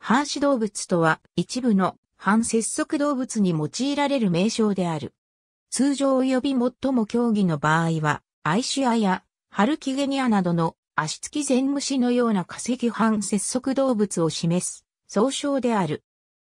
半子動物とは一部の反節足動物に用いられる名称である。通常及び最も競技の場合は、アイシアやハルキゲニアなどの足つき全虫のような化石反節足動物を示す総称である。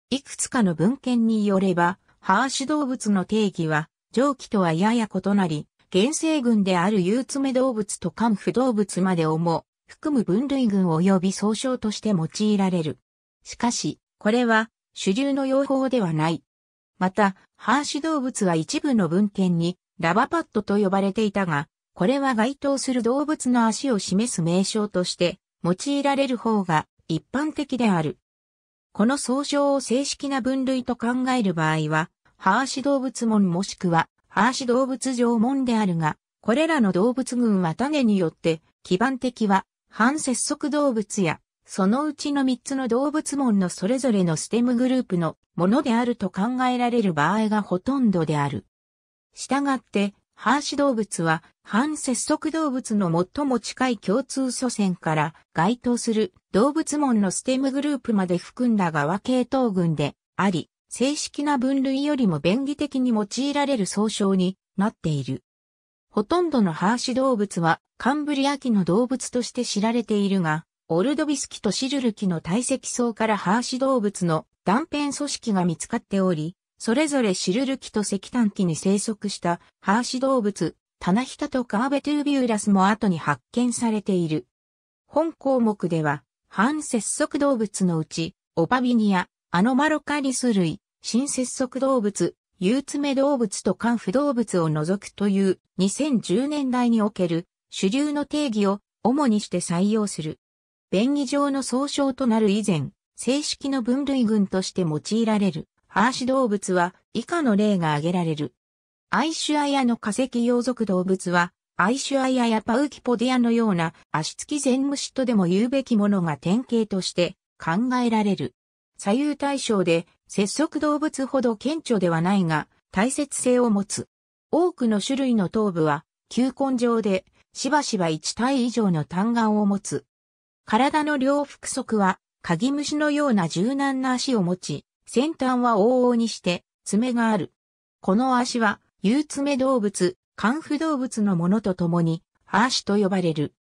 いくつかの文献によれば、反子動物の定義は、上記とはやや異なり、原生群であるユーツメ動物とカンフ動物までをも含む分類群及び総称として用いられる。しかし、これは主流の用法ではない。また、ハーシ動物は一部の文献にラバパッドと呼ばれていたが、これは該当する動物の足を示す名称として用いられる方が一般的である。この総称を正式な分類と考える場合は、ハーシ動物門もしくはハーシ動物上門であるが、これらの動物群は種によって基盤的は反接足動物やそのうちの3つの動物門のそれぞれのステムグループのものであると考えられる場合がほとんどである。したがって、ハーシ動物は反接足動物の最も近い共通祖先から該当する動物門のステムグループまで含んだ側系統群であり、正式な分類よりも便宜的に用いられる総称になっている。ほとんどのハーシ動物はカンブリア紀の動物として知られているが、オルドビスキとシルルキの堆積層からハーシ動物の断片組織が見つかっており、それぞれシルルキと石炭機に生息したハーシ動物、タナヒタとカーベトゥービューラスも後に発見されている。本項目では、反接足動物のうち、オパビニア、アノマロカリス類、新接足動物、ユーツメ動物とカンフ動物を除くという2010年代における主流の定義を主にして採用する。便宜上の総称となる以前、正式の分類群として用いられる、ハーシ動物は以下の例が挙げられる。アイシュアヤの化石養族動物は、アイシュアヤやパウキポディアのような足つき全虫とでも言うべきものが典型として考えられる。左右対称で、節足動物ほど顕著ではないが、大切性を持つ。多くの種類の頭部は、球根状で、しばしば1体以上の単眼を持つ。体の両腹足は、鍵虫のような柔軟な足を持ち、先端は往々にして、爪がある。この足は、有爪動物、寒腐動物のものと共に、アーシと呼ばれる。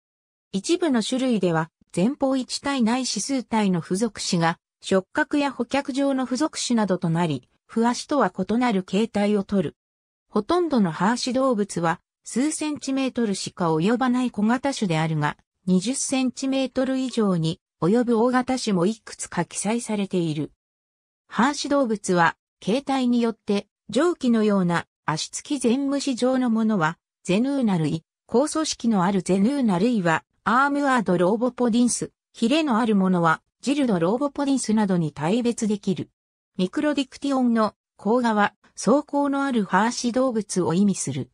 一部の種類では、前方一体ない指数体の付属詞が、触覚や捕脚上の付属詞などとなり、不足とは異なる形態をとる。ほとんどのハーシ動物は、数センチメートルしか及ばない小型種であるが、20センチメートル以上に及ぶ大型種もいくつか記載されている。半死動物は、形態によって、蒸気のような足つき全無視状のものは、ゼヌーナ類、高組織のあるゼヌーナ類は、アームアードローボポディンス、ヒレのあるものは、ジルドローボポディンスなどに大別できる。ミクロディクティオンの甲賀は、走行のある半子動物を意味する。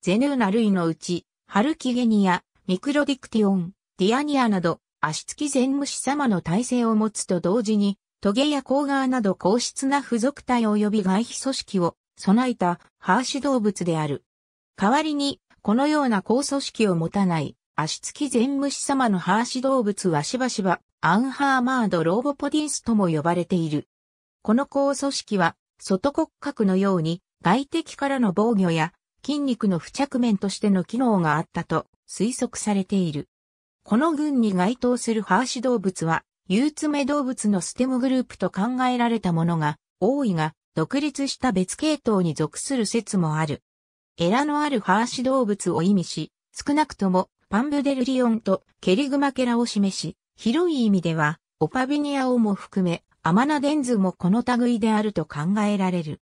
ゼヌーナ類のうち、ハルキゲニア、ミクロディクティオン、ディアニアなど、足つき全虫様の体制を持つと同時に、トゲやコーガーなど硬質な付属体及び外皮組織を備えたハーシ動物である。代わりに、このような高組織を持たない、足つき全虫様のハーシ動物はしばしば、アンハーマードローボポディンスとも呼ばれている。この高組織は、外骨格のように、外敵からの防御や、筋肉の付着面としての機能があったと推測されている。この群に該当するハーシ動物は、ユーツメ動物のステムグループと考えられたものが多いが、独立した別系統に属する説もある。エラのあるハーシ動物を意味し、少なくともパンブデルリオンとケリグマケラを示し、広い意味では、オパビニアオも含め、アマナデンズもこの類であると考えられる。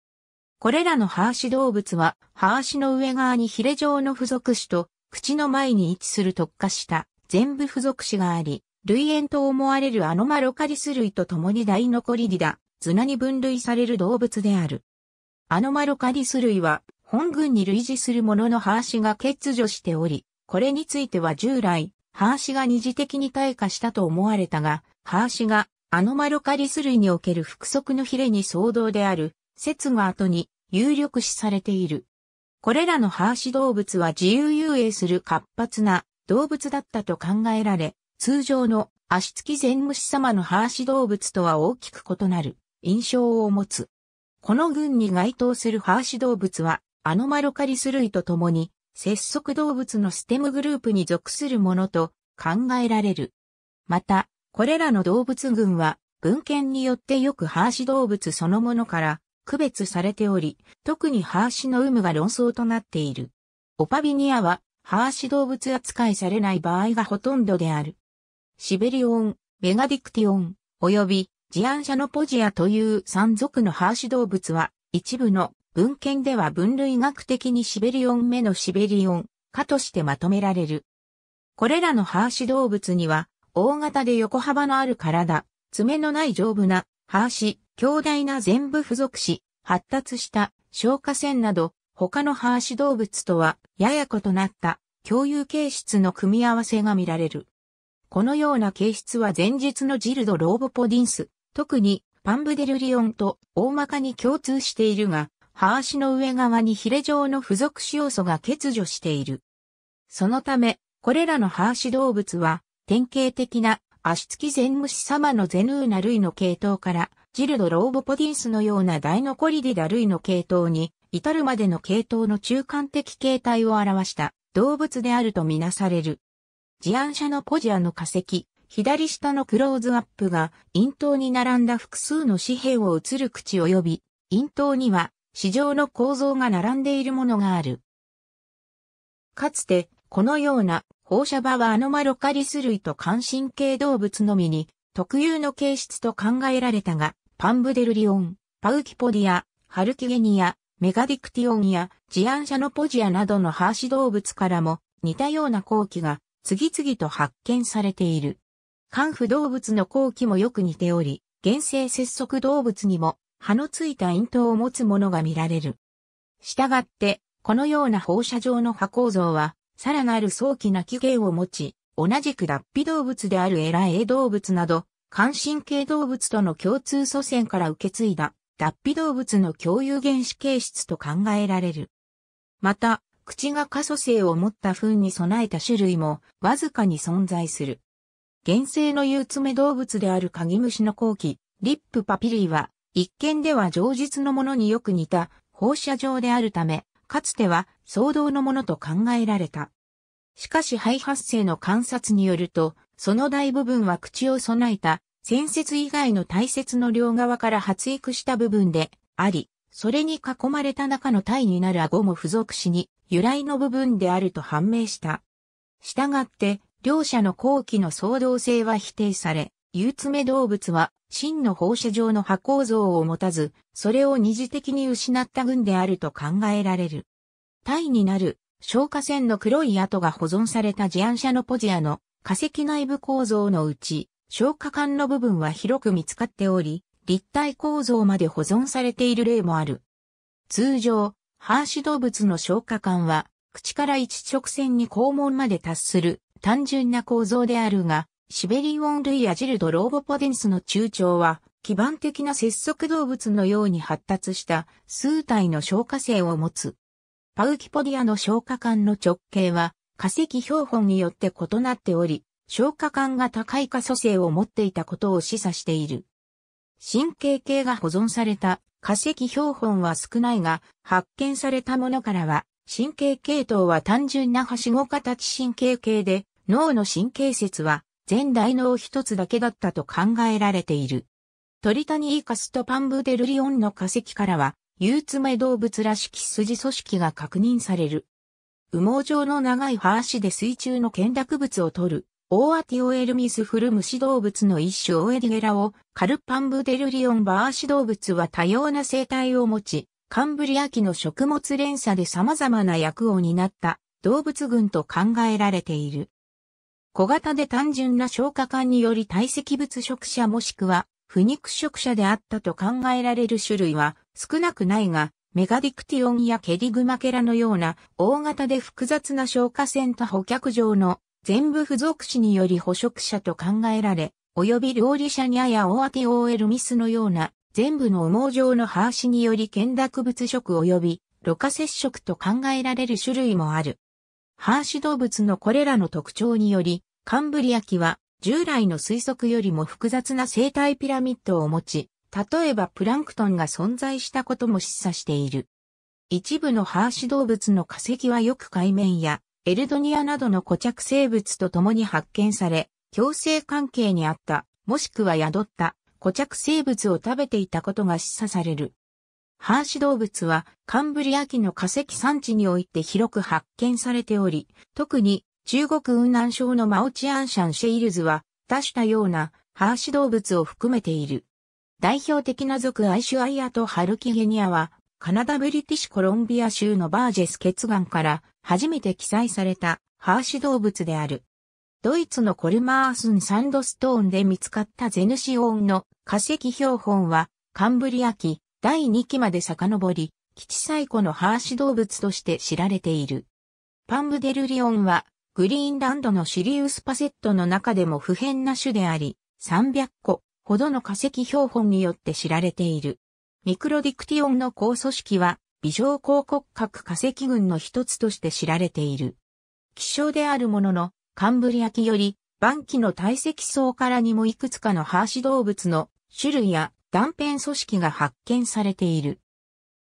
これらのハーシ動物は、ハーシの上側にヒレ状の付属種と、口の前に位置する特化した全部付属詞があり、類縁と思われるアノマロカリス類と共に大残りコリディダ、ズナに分類される動物である。アノマロカリス類は、本群に類似するもののハ子が欠如しており、これについては従来、ハ子が二次的に退化したと思われたが、ハ子がアノマロカリス類における複足のヒレに相当である説が後に有力視されている。これらのハーシ動物は自由遊泳する活発な動物だったと考えられ、通常の足つき前虫様のハーシ動物とは大きく異なる印象を持つ。この群に該当するハーシ動物はアノマロカリス類とともに節足動物のステムグループに属するものと考えられる。また、これらの動物群は文献によってよくハーシ動物そのものから区別されており、特にハーシの有無が論争となっている。オパビニアは、ハーシ動物扱いされない場合がほとんどである。シベリオン、メガディクティオン、及びジアンシャノポジアという山族のハーシ動物は、一部の文献では分類学的にシベリオン目のシベリオン、かとしてまとめられる。これらのハーシ動物には、大型で横幅のある体、爪のない丈夫な、ハーシ、強大な全部付属し、発達した消化腺など、他のハーシ動物とは、やや異なった共有形質の組み合わせが見られる。このような形質は前述のジルド・ローボポディンス、特にパンブデルリオンと大まかに共通しているが、ハーシの上側にヒレ状の付属子要素が欠如している。そのため、これらのハーシ動物は、典型的な足つき全虫様のゼヌーナ類の系統からジルド・ローボポディンスのような大残りィダルイの系統に、至るまでの系統の中間的形態を表した動物であるとみなされる。ジアンのポジアの化石、左下のクローズアップが、陰頭に並んだ複数の紙幣を映る口及び、陰頭には、市場の構造が並んでいるものがある。かつて、このような放射場はアノマロカリス類と関心系動物のみに特有の形質と考えられたが、パンブデルリオン、パウキポディア、ハルキゲニア、メガディクティオンやジアンシャノポジアなどのハーシ動物からも似たような後期が次々と発見されている。カンフ動物の後期もよく似ており、原生節足動物にも葉のついた咽頭を持つものが見られる。したがって、このような放射状の葉構造は、さらなる早期な起源を持ち、同じく脱皮動物であるエラエ動物など、関心系動物との共通祖先から受け継いだ脱皮動物の共有原始形質と考えられる。また、口が可塑性を持った糞に備えた種類もわずかに存在する。原生の有爪動物であるカギムシの後期、リップパピリーは、一見では常実のものによく似た放射状であるため、かつては騒動のものと考えられた。しかし肺発生の観察によると、その大部分は口を備えた、先節以外の大切の両側から発育した部分であり、それに囲まれた中の体になる顎も付属しに、由来の部分であると判明した。したがって、両者の後期の創造性は否定され、有爪動物は、真の放射状の波構造を持たず、それを二次的に失った群であると考えられる。体になる、消火栓の黒い跡が保存された事案者のポジアの化石内部構造のうち、消化管の部分は広く見つかっており、立体構造まで保存されている例もある。通常、ハーシ動物の消化管は、口から一直線に肛門まで達する単純な構造であるが、シベリオン類やジルドローボポデンスの中腸は、基盤的な節足動物のように発達した数体の消化性を持つ。パウキポディアの消化管の直径は化石標本によって異なっており、消化管が高い可塑性を持っていたことを示唆している。神経系が保存された化石標本は少ないが、発見されたものからは、神経系統は単純なはしご形神経系で、脳の神経節は前大脳一つだけだったと考えられている。トリタニーカスとパンブデルリオンの化石からは、ユーツメ動物らしき筋組織が確認される。羽毛状の長い歯足で水中の懸落物を取る、オーアティオエルミスフル虫動物の一種オエディゲラを、カルパンブデルリオンバーシ動物は多様な生態を持ち、カンブリア紀の食物連鎖で様々な役を担った動物群と考えられている。小型で単純な消化管により堆積物食者もしくは不肉食者であったと考えられる種類は少なくないが、メガディクティオンやケディグマケラのような大型で複雑な消化栓と補脚場の全部付属詞により捕食者と考えられ、及び料理者にあやオアティオーエルミスのような全部の羽毛状のハーシにより見濁物食及び露過接触と考えられる種類もある。ハーシ動物のこれらの特徴により、カンブリア紀は従来の推測よりも複雑な生態ピラミッドを持ち、例えばプランクトンが存在したことも示唆している。一部のハーシ動物の化石はよく海面やエルドニアなどの固着生物と共に発見され、共生関係にあった、もしくは宿った固着生物を食べていたことが示唆される。ハーシ動物はカンブリア紀の化石産地において広く発見されており、特に中国雲南省のマオチアンシャンシェイルズは多種多様なハーシ動物を含めている。代表的な族アイシュアイアとハルキゲニアは、カナダブリティッシュコロンビア州のバージェス血岩から初めて記載されたハーシュ動物である。ドイツのコルマースンサンドストーンで見つかったゼヌシオンの化石標本は、カンブリア紀第2期まで遡り、基地最古のハーシュ動物として知られている。パンブデルリオンは、グリーンランドのシリウスパセットの中でも不変な種であり、300個ほどの化石標本によって知られている。ミクロディクティオンの高組織は、微小広骨格化石群の一つとして知られている。希少であるものの、カンブリア紀より、晩期の堆積層からにもいくつかのハーシ動物の種類や断片組織が発見されている。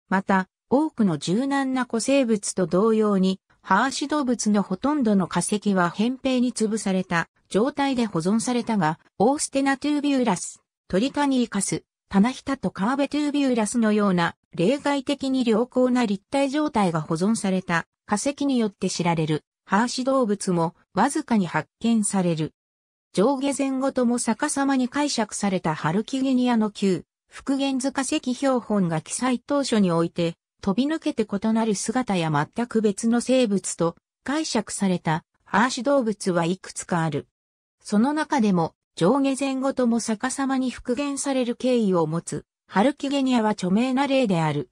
また、多くの柔軟な古生物と同様に、ハーシ動物のほとんどの化石は扁平に潰された状態で保存されたが、オーステナトゥービューラス、トリカニーカス、タナヒタとカーベトゥービューラスのような例外的に良好な立体状態が保存された化石によって知られるハーシ動物もわずかに発見される。上下前後とも逆さまに解釈されたハルキゲニアの旧復元図化石標本が記載当初において飛び抜けて異なる姿や全く別の生物と解釈されたハーシ動物はいくつかある。その中でも上下前後とも逆さまに復元される経緯を持つ、ハルキゲニアは著名な例である。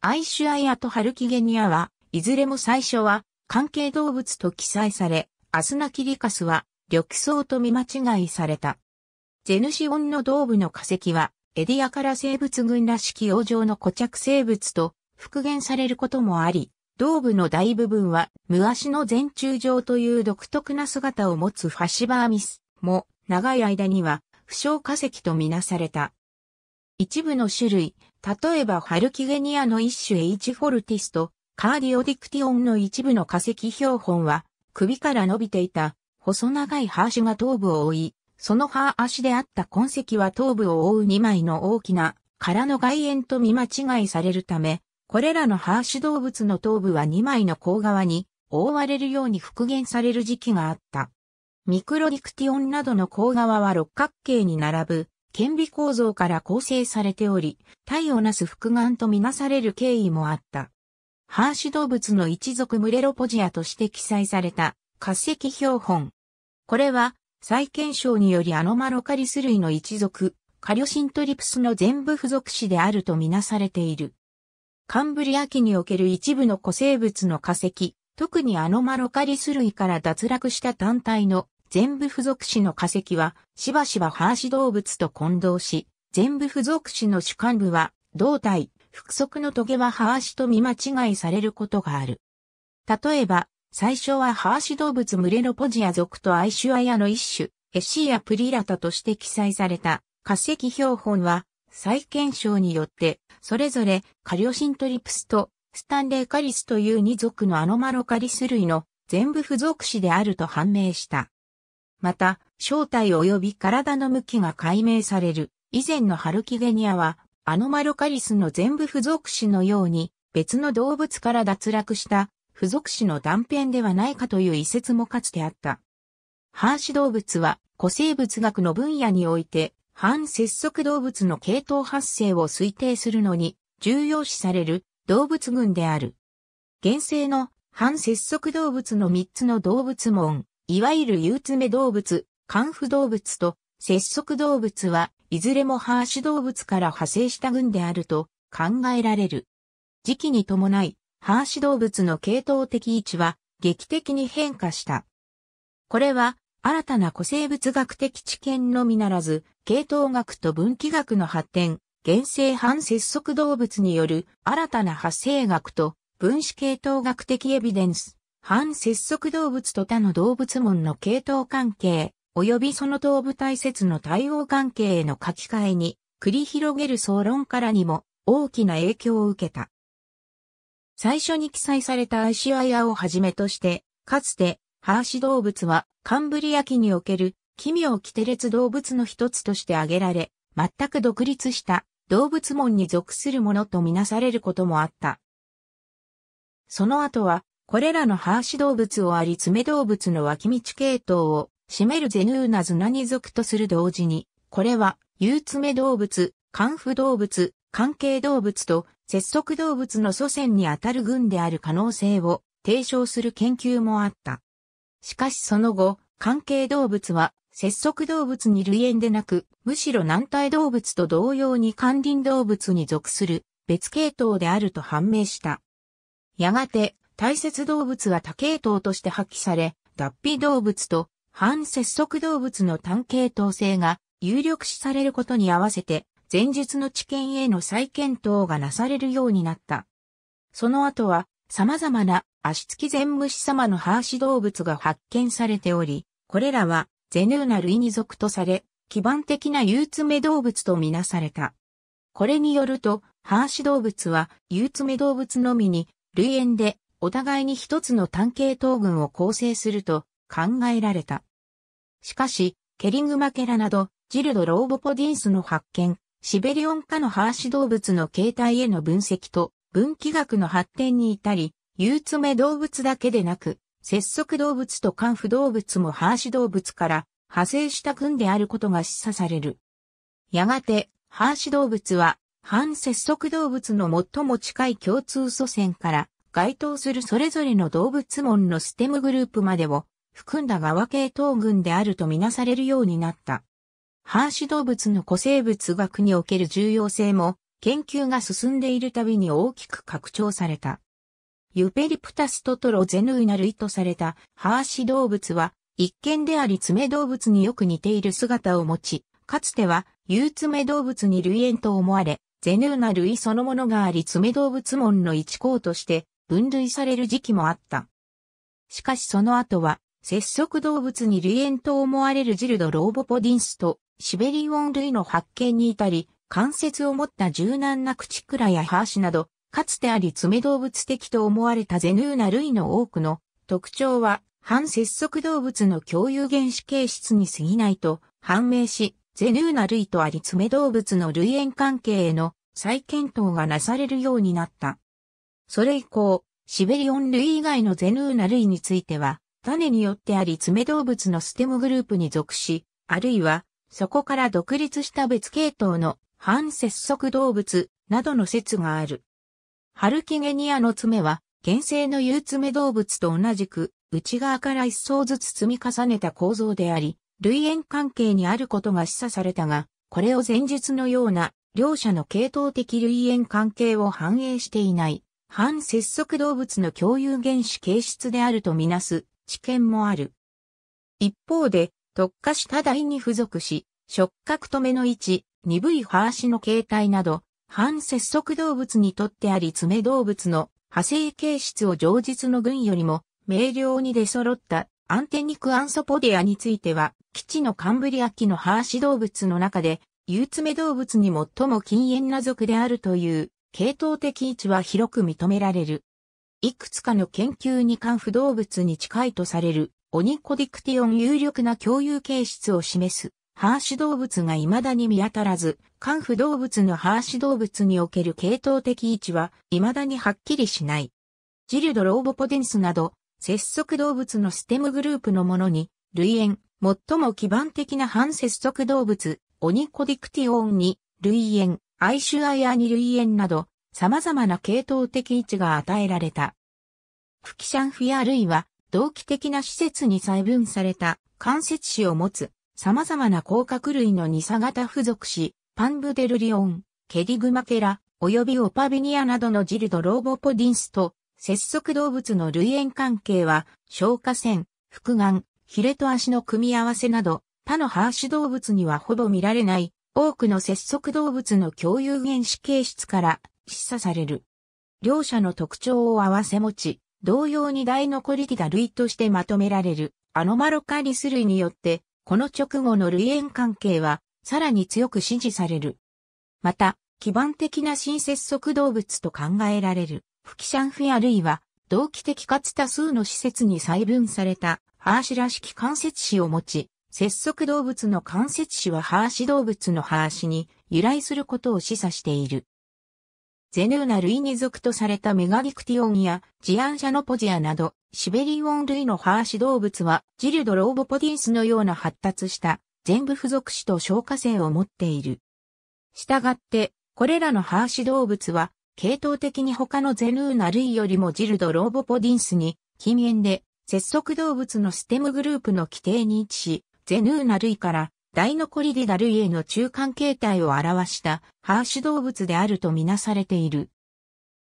アイシュアイアとハルキゲニアは、いずれも最初は関係動物と記載され、アスナキリカスは緑草と見間違いされた。ゼヌシオンの胴部の化石は、エディアから生物群らしき洋上の固着生物と復元されることもあり、胴部の大部分は、無足の前中状という独特な姿を持つファシバーミスも、長い間には、不詳化石とみなされた。一部の種類、例えばハルキゲニアの一種エイチフォルティスと、カーディオディクティオンの一部の化石標本は、首から伸びていた、細長い歯足が頭部を覆い、その歯足であった痕跡は頭部を覆う2枚の大きな、殻の外縁と見間違いされるため、これらのハーシュ動物の頭部は2枚の甲側に覆われるように復元される時期があった。ミクロディクティオンなどの甲側は六角形に並ぶ、顕微構造から構成されており、体をなす複眼とみなされる経緯もあった。ハーシュ動物の一族ムレロポジアとして記載された化石標本。これは、再検証によりアノマロカリス類の一族、カリョシントリプスの全部付属子であるとみなされている。カンブリア紀における一部の古生物の化石、特にアノマロカリス類から脱落した単体の全部付属種の化石は、しばしばハーシ動物と混同し、全部付属種の主幹部は、胴体、腹側のトゲはハーシと見間違いされることがある。例えば、最初はハーシ動物群れのポジア族とアイシュアヤの一種、エシーアプリラタとして記載された化石標本は、再検証によって、それぞれカリオシントリプスとスタンレーカリスという2属のアノマロカリス類の全部付属子であると判明した。また、正体及び体の向きが解明される以前のハルキゲニアは、アノマロカリスの全部付属子のように別の動物から脱落した付属子の断片ではないかという遺説もかつてあった。半子動物は古生物学の分野において反節足動物の系統発生を推定するのに重要視される動物群である。現生の反節足動物の3つの動物門、いわゆる有爪動物、寒腐動物と節足動物はいずれもハーシ動物から派生した群であると考えられる。時期に伴い、ハーシ動物の系統的位置は劇的に変化した。これは新たな古生物学的知見のみならず、系統学と分岐学の発展、原生反節足動物による新たな発生学と分子系統学的エビデンス、反節足動物と他の動物門の系統関係、及びその動物体説の対応関係への書き換えに繰り広げる総論からにも大きな影響を受けた。最初に記載されたアイシアヤをはじめとして、かつて、ハーシ動物はカンブリア紀における奇妙奇テレツ動物の一つとして挙げられ、全く独立した動物門に属するものとみなされることもあった。その後は、これらのハーシ動物をあり爪動物の脇道系統を占めるゼヌーナズナニ属とする同時に、これは、有爪動物、カンフ動物、関係動物と節足動物の祖先にあたる群である可能性を提唱する研究もあった。しかしその後、関係動物は、節足動物に類縁でなく、むしろ軟体動物と同様に関林動物に属する別系統であると判明した。やがて、大切動物は多系統として発揮され、脱皮動物と反節足動物の単系統性が有力視されることに合わせて、前述の知見への再検討がなされるようになった。その後は、様々な足つき全虫様のハーシ動物が発見されており、これらはゼヌーナ類に属とされ、基盤的な憂鬱目動物とみなされた。これによると、ハーシ動物は憂鬱目動物のみに、類縁でお互いに一つの単系統群を構成すると考えられた。しかし、ケリングマケラなど、ジルド・ローボポディンスの発見、シベリオン科のハーシ動物の形態への分析と、分岐学の発展に至り、有爪動物だけでなく、節足動物と寒腐動物もハーシ動物から派生した群であることが示唆される。やがて、ハーシ動物は、反節足動物の最も近い共通祖先から、該当するそれぞれの動物門のステムグループまでを含んだ側系統群であるとみなされるようになった。ハーシ動物の古生物学における重要性も研究が進んでいるたびに大きく拡張された。ユペリプタストトロゼヌーナ類とされたハーシ動物は、一見であり爪動物によく似ている姿を持ち、かつては、有爪動物に類縁と思われ、ゼヌーナ類そのものがあり爪動物門の一項として分類される時期もあった。しかしその後は、節足動物に類縁と思われるジルド・ローボポディンスとシベリオン類の発見に至り、関節を持った柔軟な口くらやハーシなど、かつてあり爪動物的と思われたゼヌーナ類の多くの特徴は、反接足動物の共有原始形質に過ぎないと判明し、ゼヌーナ類とあり爪動物の類縁関係への再検討がなされるようになった。それ以降、シベリオン類以外のゼヌーナ類については、種によってあり爪動物のステムグループに属し、あるいは、そこから独立した別系統の反節足動物などの説がある。ハルキゲニアの爪は、原生の有爪動物と同じく、内側から一層ずつ積み重ねた構造であり、類縁関係にあることが示唆されたが、これを前述のような、両者の系統的類縁関係を反映していない、反節足動物の共有原子形質であるとみなす知見もある。一方で、特化した台に付属し、触覚止めの位置、鈍いーシの形態など、反接足動物にとってあり爪動物の派生形質を上実の群よりも明瞭に出揃ったアンテニクアンソポディアについては、基地のカンブリア紀のハーシ動物の中で、ユウツメ動物に最も禁煙な族であるという、系統的位置は広く認められる。いくつかの研究に関不動物に近いとされる、オニコディクティオン有力な共有形質を示すハーシ動物が未だに見当たらず、カンフ動物のハーシ動物における系統的位置は未だにはっきりしない。ジルドローボポデンスなど、節足動物のステムグループのものに、類縁、最も基盤的な反節足動物、オニコディクティオンに、類縁、アイシュアイアに類縁など、様々な系統的位置が与えられた。フキシャンフィア類は、同期的な施設に細分された関節子を持つ様々な甲殻類の二サ型付属し、パンブデルリオン、ケリグマケラ、及びオパビニアなどのジルドローボポディンスと、節足動物の類縁関係は、消化腺、腹眼、ヒレと足の組み合わせなど、他のハーシュ動物にはほぼ見られない、多くの節足動物の共有原子形質から示唆される。両者の特徴を合わせ持ち、同様に大残りコリティダ類としてまとめられるアノマロカリス類によってこの直後の類縁関係は、さらに強く支持される。また、基盤的な新接触動物と考えられる、フキシャンフィア類は、同期的かつ多数の施設に細分された、ハーシらしき関節詞を持ち、接触動物の関節詞はハーシ動物のハーシに由来することを示唆している。ゼヌーナ類に属とされたメガリクティオンやジアンシャノポジアなど、シベリオン類のハーシ動物は、ジルドローボポディンスのような発達した全部付属種と消化性を持っている。したがって、これらのハーシ動物は、系統的に他のゼヌーナ類よりもジルドローボポディンスに近縁で、節足動物のステムグループの規定に位置し、ゼヌーナ類から大残りでダルイエの中間形態を表したハーシュ動物であるとみなされている。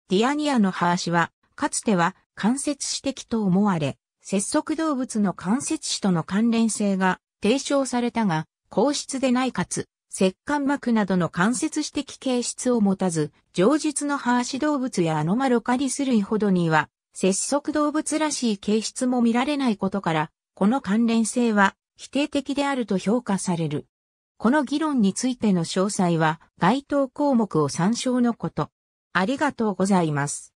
ディアニアのハーシュは、かつては間接指的と思われ、節足動物の関節種との関連性が提唱されたが、硬質でないかつ、石管膜などの関節指的形質を持たず、上述のハーシュ動物やアノマロカリス類ほどには、節足動物らしい形質も見られないことから、この関連性は否定的であると評価される。この議論についての詳細は該当項目を参照のこと。ありがとうございます。